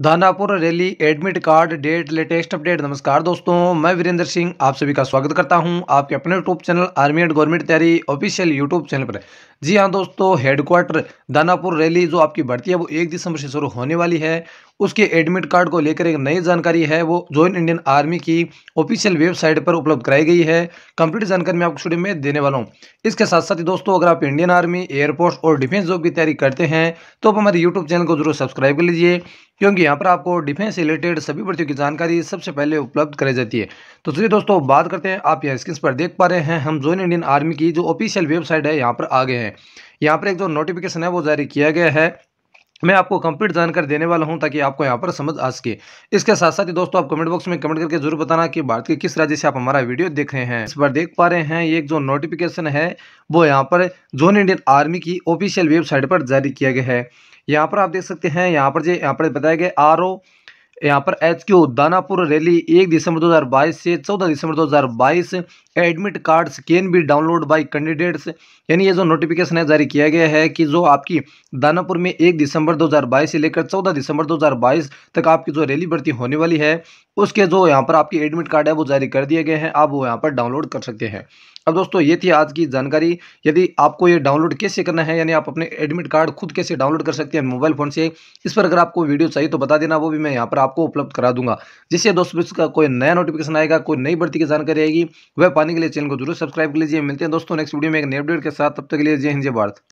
Danapur rally admit card date latest update नमस्कार दोस्तों मैं वीरेंद्र सिंह आप सभी का स्वागत करता हूं आपके अपने YouTube channel army and government तैयारी ऑफिशियल यूट्यूब चैनल पर जी हां दोस्तों हेडक्वार्टर दानापुर रैली जो आपकी बढ़ती है वो एक दिसंबर से शुरू होने वाली है उसके एडमिट कार्ड को लेकर एक नई जानकारी है वो ज्वाइन इंडियन आर्मी की ऑफिशियल वेबसाइट पर उपलब्ध कराई गई है कंप्लीट जानकारी मैं आपको स्टूडियो में देने वाला हूँ इसके साथ साथ ही दोस्तों अगर आप इंडियन आर्मी एयरफोर्स और डिफेंस जॉब की तैयारी करते हैं तो आप हमारे यूट्यूब चैनल को जरूर सब्सक्राइब कर लीजिए क्योंकि क्योंकि यहाँ पर आपको डिफेंस रिलेटेड सभी भर्तियों की जानकारी सबसे पहले उपलब्ध कराई जाती है तो चलिए दोस्तों बात करते हैं आप यहाँ स्क्रीन पर देख पा रहे हैं हम जोन इंडियन आर्मी की जो ऑफिशियल वेबसाइट है यहाँ पर आ गए हैं यहाँ पर एक जो नोटिफिकेशन है वो जारी किया गया है मैं आपको कंप्लीट जानकारी देने वाला हूं ताकि आपको यहां पर समझ आ सके इसके साथ साथ ही दोस्तों आप कमेंट बॉक्स में कमेंट करके जरूर बताना कि भारत के किस राज्य से आप हमारा वीडियो देख रहे हैं इस पर देख पा रहे हैं ये एक जो नोटिफिकेशन है वो यहां पर जोन इंडियन आर्मी की ऑफिशियल वेबसाइट पर जारी किया गया है यहाँ पर आप देख सकते हैं यहाँ पर जो यहाँ पर बताया गया आर ओ यहाँ पर एच क्यू दानापुर रैली एक दिसंबर 2022 से 14 दिसंबर 2022 admit cards can be download by candidates यानी ये जो नोटिफिकेशन है जारी किया गया है कि जो आपकी दानापुर में एक दिसंबर 2022 से लेकर 14 दिसंबर 2022 तक आपकी जो रैली भर्ती होने वाली है उसके जो यहाँ पर आपकी एडमिट कार्ड है वो जारी कर दिए गए हैं आप वो यहाँ पर डाउनलोड कर सकते हैं अब दोस्तों ये थी आज की जानकारी यदि आपको ये डाउनलोड कैसे करना है यानी आप अपने एडमिट कार्ड खुद कैसे डाउनलोड कर सकते हैं मोबाइल फ़ोन से इस पर अगर आपको वीडियो चाहिए तो बता देना वो भी मैं यहाँ पर आपको उपलब्ध करा दूंगा जिससे दोस्तों इसका कोई नया नोटिफिकेशन आएगा कोई नई बढ़ती की जानकारी आएगी वह पाने के लिए चैनल को जरूर सब्सक्राइब कर लीजिए मिलते हैं दोस्तों नेक्स्ट वीडियो में एक नए अपडेट के साथ तब तक के लिए जय हिंद जय भारत